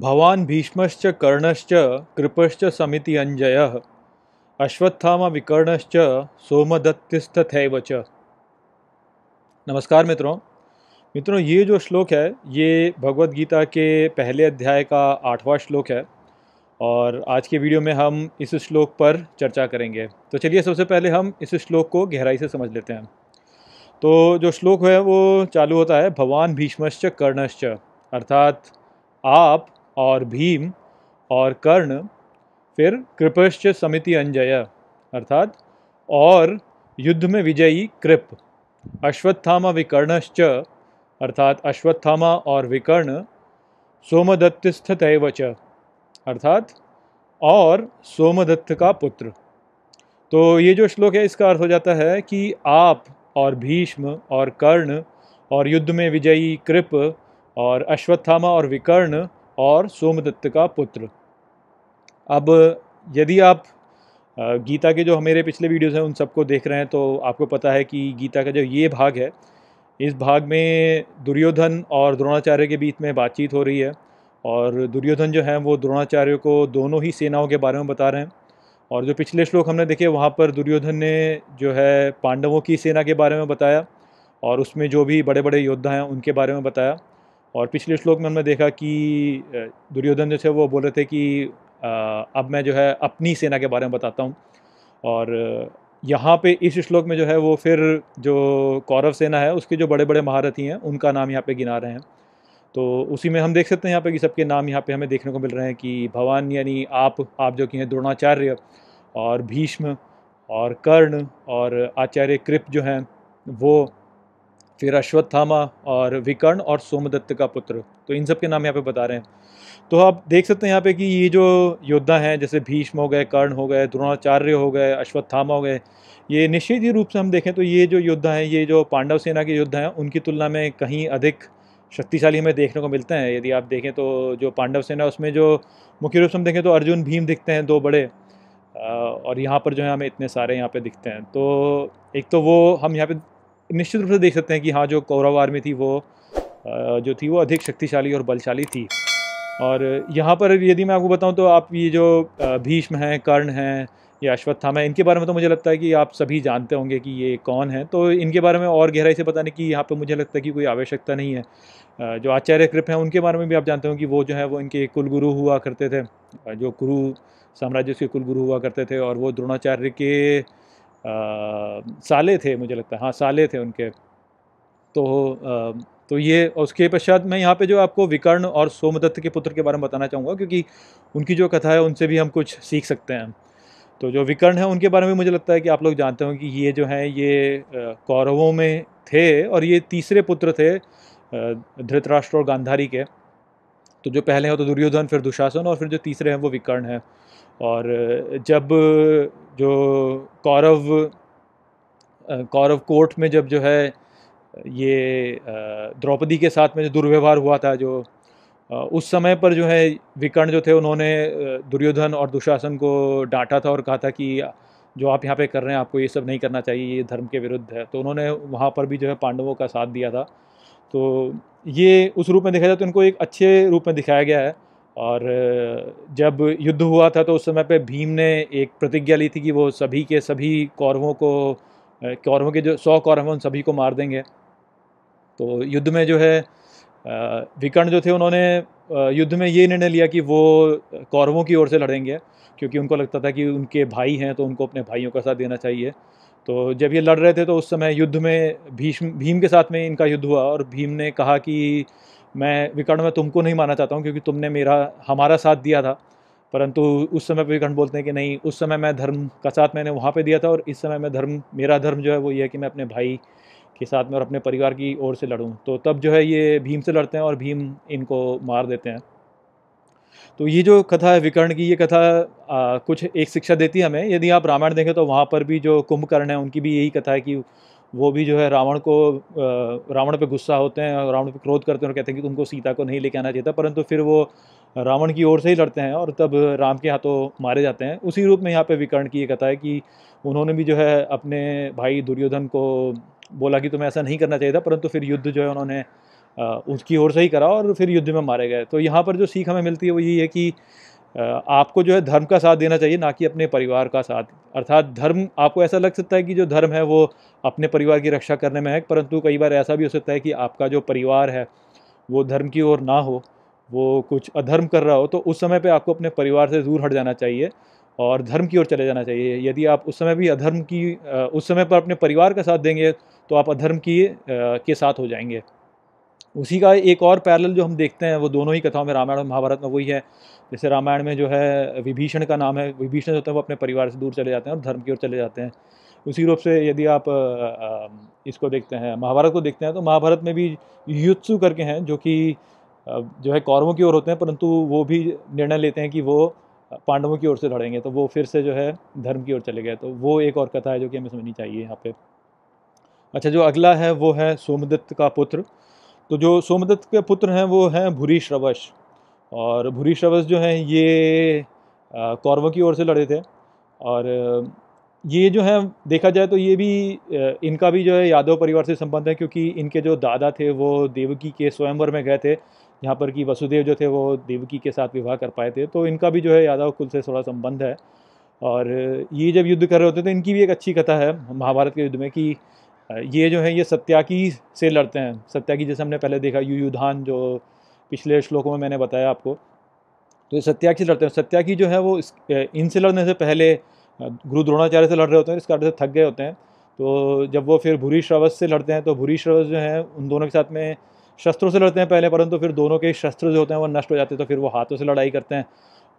भवान भीष्मश्च कर्णश्च कृपश्च समिति अंजय अश्वत्थाम विकर्णश्च सोमदत्तिस्थैव च नमस्कार मित्रों मित्रों ये जो श्लोक है ये भगवत गीता के पहले अध्याय का आठवां श्लोक है और आज के वीडियो में हम इस श्लोक पर चर्चा करेंगे तो चलिए सबसे पहले हम इस श्लोक को गहराई से समझ लेते हैं तो जो श्लोक है वो चालू होता है भगवान भीष्मश्च कर्णश्च अर्थात आप और भीम और कर्ण फिर कृपश्च समिति अंजय अर्थात और युद्ध में विजयी कृप अश्वत्थामा विकर्णश्च अर्थात अश्वत्थामा और विकर्ण सोमदत्तस्थ तैवच अर्थात और सोमदत्त का पुत्र तो ये जो श्लोक है इसका अर्थ हो जाता है कि आप और भीष्म और कर्ण और युद्ध में विजयी कृप और अश्वत्थामा और विकर्ण और सोमदत्त का पुत्र अब यदि आप गीता के जो हमारे पिछले वीडियोस हैं उन सबको देख रहे हैं तो आपको पता है कि गीता का जो ये भाग है इस भाग में दुर्योधन और द्रोणाचार्य के बीच में बातचीत हो रही है और दुर्योधन जो है वो द्रोणाचार्य को दोनों ही सेनाओं के बारे में बता रहे हैं और जो पिछले श्लोक हमने देखे वहाँ पर दुर्योधन ने जो है पांडवों की सेना के बारे में बताया और उसमें जो भी बड़े बड़े योद्धा हैं उनके बारे में बताया और पिछले श्लोक में हमने देखा कि दुर्योधन जो थे वो बोल रहे थे कि अब मैं जो है अपनी सेना के बारे में बताता हूँ और यहाँ पे इस श्लोक में जो है वो फिर जो कौरव सेना है उसके जो बड़े बड़े महारथी हैं उनका नाम यहाँ पे गिना रहे हैं तो उसी में हम देख सकते हैं यहाँ पे कि सबके नाम यहाँ पे हमें देखने को मिल रहे हैं कि भगवान यानी आप आप जो कि हैं द्रोणाचार्य और भीष्म और कर्ण और आचार्य कृप जो हैं वो फिर अश्वत्थामा और विकर्ण और सोमदत्त का पुत्र तो इन सब के नाम यहाँ पे बता रहे हैं तो आप देख सकते हैं यहाँ पे कि ये जो योद्धा हैं जैसे भीष्म हो गए कर्ण हो गए द्रोणाचार्य हो गए अश्वत्थामा हो गए ये निश्चित ही रूप से हम देखें तो ये जो योद्धा हैं ये जो पांडव सेना के योद्धा हैं उनकी तुलना में कहीं अधिक शक्तिशाली हमें देखने को मिलते हैं यदि आप देखें तो जो पांडव सेना उसमें जो मुख्य रूप से हम देखें तो अर्जुन भीम दिखते हैं दो बड़े और यहाँ पर जो है हमें इतने सारे यहाँ पे दिखते हैं तो एक तो वो हम यहाँ पे निश्चित रूप से देख सकते हैं कि हाँ जो कौरव आर्मी थी वो जो थी वो अधिक शक्तिशाली और बलशाली थी और यहाँ पर यदि मैं आपको बताऊँ तो आप ये जो भीष्म हैं कर्ण हैं या अश्वत्थामा इनके बारे में तो मुझे लगता है कि आप सभी जानते होंगे कि ये कौन है तो इनके बारे में और गहराई से बताने की यहाँ पर मुझे लगता है कि कोई आवश्यकता नहीं है जो आचार्य कृप हैं उनके बारे में भी आप जानते होंगे कि वो जो है वो इनके कुलगुरु हुआ करते थे जो कुरु साम्राज्य के कुलगुरु हुआ करते थे और वो द्रोणाचार्य के साले थे मुझे लगता है हाँ साले थे उनके तो आ, तो ये उसके पश्चात मैं यहाँ पे जो आपको विकर्ण और सोमदत्त के पुत्र के बारे में बताना चाहूँगा क्योंकि उनकी जो कथा है उनसे भी हम कुछ सीख सकते हैं तो जो विकर्ण है उनके बारे में मुझे लगता है कि आप लोग जानते हो कि ये जो हैं ये कौरवों में थे और ये तीसरे पुत्र थे धृतराष्ट्र और गांधारी के तो जो पहले हैं तो दुर्योधन फिर दुशासन और फिर जो तीसरे हैं वो विकर्ण हैं और जब जो कौरव कौरव कोर्ट में जब जो है ये द्रौपदी के साथ में जो दुर्व्यवहार हुआ था जो उस समय पर जो है विकर्ण जो थे उन्होंने दुर्योधन और दुशासन को डांटा था और कहा था कि जो आप यहाँ पे कर रहे हैं आपको ये सब नहीं करना चाहिए ये धर्म के विरुद्ध है तो उन्होंने वहाँ पर भी जो है पांडवों का साथ दिया था तो ये उस रूप में देखा जाए तो इनको एक अच्छे रूप में दिखाया गया है और जब युद्ध हुआ था तो उस समय पे भीम ने एक प्रतिज्ञा ली थी कि वो सभी के सभी कौरवों को कौरवों के जो सौ कौरव हैं उन सभी को मार देंगे तो युद्ध में जो है विकर्ण जो थे उन्होंने युद्ध में ये निर्णय लिया कि वो कौरवों की ओर से लड़ेंगे क्योंकि उनको लगता था कि उनके भाई हैं तो उनको अपने भाइयों का साथ देना चाहिए तो जब ये लड़ रहे थे तो उस समय युद्ध में भीष्म भीम के साथ में इनका युद्ध हुआ और भीम ने कहा कि मैं विकर्ण मैं तुमको नहीं माना चाहता हूँ क्योंकि तुमने मेरा हमारा साथ दिया था परंतु उस समय पर विकर्ण बोलते हैं कि नहीं उस समय मैं धर्म का साथ मैंने वहाँ पर दिया था और इस समय मैं धर्म मेरा धर्म जो है वो ये है कि मैं अपने भाई के साथ में और अपने परिवार की ओर से लड़ूँ तो तब जो है ये भीम से लड़ते हैं और भीम इनको मार देते हैं तो ये जो कथा है विकर्ण की ये कथा आ, कुछ एक शिक्षा देती है हमें यदि आप रामायण देखें तो वहाँ पर भी जो कुंभकर्ण है उनकी भी यही कथा है कि वो भी जो है रावण को रावण पे गुस्सा होते हैं और रावण पे क्रोध करते हैं और कहते हैं कि तुमको सीता को नहीं लेके आना चाहिए था परंतु फिर वो रावण की ओर से ही लड़ते हैं और तब राम के हाथों मारे जाते हैं उसी रूप में यहाँ पे विकर्ण की ये कथा है कि उन्होंने भी जो है अपने भाई दुर्योधन को बोला कि तुम्हें ऐसा नहीं करना चाहिए था परंतु फिर युद्ध जो है उन्होंने उसकी ओर से ही करा और फिर युद्ध में मारे गए तो यहाँ पर जो सीख हमें मिलती है वो यही है कि आपको जो है धर्म का साथ देना चाहिए ना कि अपने परिवार का साथ अर्थात धर्म आपको ऐसा लग सकता है कि जो धर्म है वो अपने परिवार की रक्षा करने में है परंतु कई बार ऐसा भी हो सकता है कि आपका जो परिवार है वो धर्म की ओर ना हो वो कुछ अधर्म कर रहा हो तो उस समय पे आपको अपने परिवार से दूर हट जाना चाहिए और धर्म की ओर चले जाना चाहिए यदि आप उस समय भी अधर्म की उस समय पर अपने परिवार का साथ देंगे तो आप अधर्म की के साथ हो जाएंगे उसी का एक और पैरल जो हम देखते हैं वो दोनों ही कथाओं में रामायण और महाभारत में वही है जैसे रामायण में जो है विभीषण का नाम है विभीषण होते हैं वो अपने परिवार से दूर चले जाते हैं और धर्म की ओर चले जाते हैं उसी रूप से यदि आप इसको देखते हैं महाभारत को देखते हैं तो महाभारत में भी युत्सु करके हैं जो कि जो है कौरवों की ओर होते हैं परंतु वो भी निर्णय लेते हैं कि वो पांडवों की ओर से लड़ेंगे तो वो फिर से जो है धर्म की ओर चले गए तो वो एक और कथा है जो कि हमें समझनी चाहिए यहाँ पे अच्छा जो अगला है वो है सोमदत्त का पुत्र तो जो सोमदत्त के पुत्र हैं वो हैं भूरी श्रवश और भूरी श्रवश जो हैं ये कौरवों की ओर से लड़े थे और ये जो है देखा जाए तो ये भी इनका भी जो है यादव परिवार से संबंध है क्योंकि इनके जो दादा थे वो देवकी के स्वयंवर में गए थे यहाँ पर कि वसुदेव जो थे वो देवकी के साथ विवाह कर पाए थे तो इनका भी जो है यादव कुल से थोड़ा संबंध है और ये जब युद्ध कर रहे होते तो इनकी भी एक अच्छी कथा है महाभारत के युद्ध में कि ये जो है ये सत्याकी से लड़ते हैं सत्याकी जैसे हमने पहले देखा युयुधान जो पिछले श्लोकों में मैंने बताया आपको तो ये सत्याकी से लड़ते हैं सत्याकी जो है वो इनसे लड़ने से पहले गुरु द्रोणाचार्य से लड़ रहे होते हैं इस कारण से थक गए होते हैं तो जब वो फिर भूरी श्रवस से लड़ते हैं तो भूरी श्रवस जो है उन दोनों के साथ में शस्त्रों से लड़ते हैं पहले परंतु फिर दोनों के शस्त्र जो होते हैं वो नष्ट हो जाते हैं तो फिर वो हाथों से लड़ाई करते हैं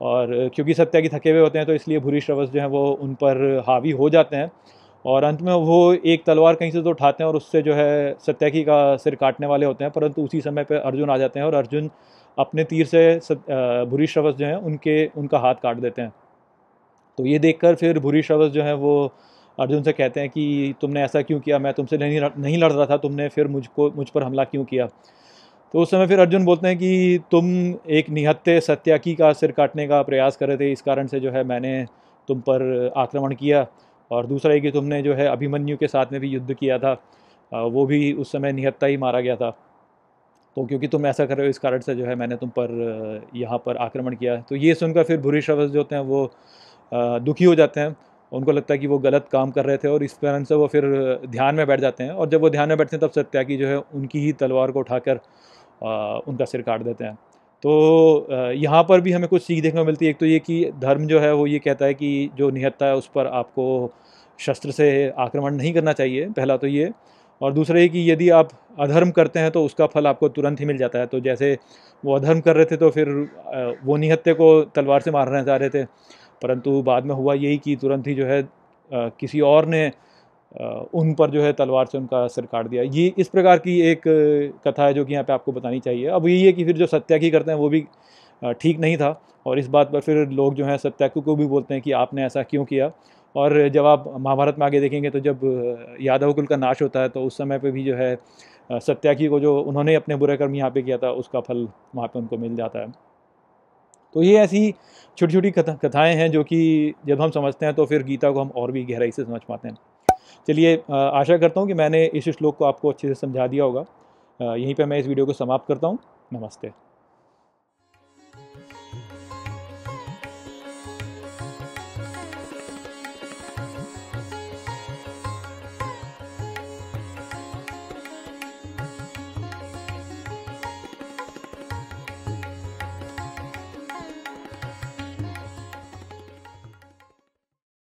और क्योंकि सत्या की थके हुए होते हैं तो इसलिए भूरी श्रवस जो है वो उन पर हावी हो जाते हैं और अंत में वो एक तलवार कहीं से तो उठाते हैं और उससे जो है सत्याकी का सिर काटने वाले होते हैं परंतु उसी समय पर अर्जुन आ जाते हैं और अर्जुन अपने तीर से भूरी श्रवस जो हैं उनके उनका हाथ काट देते हैं तो ये देखकर फिर भूरी श्रवस जो है वो अर्जुन से कहते हैं कि तुमने ऐसा क्यों किया मैं तुमसे नहीं नहीं लड़ रहा था तुमने फिर मुझको मुझ पर हमला क्यों किया तो उस समय फिर अर्जुन बोलते हैं कि तुम एक निहत्ते सत्याकी का सिर काटने का प्रयास कर रहे थे इस कारण से जो है मैंने तुम पर आक्रमण किया और दूसरा ये कि तुमने जो है अभिमन्यु के साथ में भी युद्ध किया था वो भी उस समय निहत्ता ही मारा गया था तो क्योंकि तुम ऐसा कर रहे हो इस कारण से जो है मैंने तुम पर यहाँ पर आक्रमण किया तो ये सुनकर फिर शवस जो होते हैं वो दुखी हो जाते हैं उनको लगता है कि वो गलत काम कर रहे थे और इस कारण से वो फिर ध्यान में बैठ जाते हैं और जब वो ध्यान में बैठते हैं तब सत्या की जो है उनकी ही तलवार को उठाकर उनका सिर काट देते हैं तो यहाँ पर भी हमें कुछ सीख देखने को मिलती है एक तो ये कि धर्म जो है वो ये कहता है कि जो निहत्ता है उस पर आपको शस्त्र से आक्रमण नहीं करना चाहिए पहला तो ये और दूसरा ये कि यदि आप अधर्म करते हैं तो उसका फल आपको तुरंत ही मिल जाता है तो जैसे वो अधर्म कर रहे थे तो फिर वो निहत्ते को तलवार से मारना चाह रहे थे परंतु बाद में हुआ यही कि तुरंत ही जो है किसी और ने उन पर जो है तलवार से उनका सिर काट दिया ये इस प्रकार की एक कथा है जो कि यहाँ पे आपको बतानी चाहिए अब यही है कि फिर जो सत्याग्रह करते हैं वो भी ठीक नहीं था और इस बात पर फिर लोग जो है सत्याग्रह को भी बोलते हैं कि आपने ऐसा क्यों किया और जब आप महाभारत में आगे देखेंगे तो जब यादव कुल का नाश होता है तो उस समय पर भी जो है सत्याकी को जो उन्होंने अपने बुरे कर्म यहाँ पर किया था उसका फल वहाँ पर उनको मिल जाता है तो ये ऐसी छोटी छोटी कथाएँ हैं जो कि जब हम समझते हैं तो फिर गीता को हम और भी गहराई से समझ पाते हैं चलिए आशा करता हूँ कि मैंने इस श्लोक को आपको अच्छे से समझा दिया होगा यहीं पर मैं इस वीडियो को समाप्त करता हूँ नमस्ते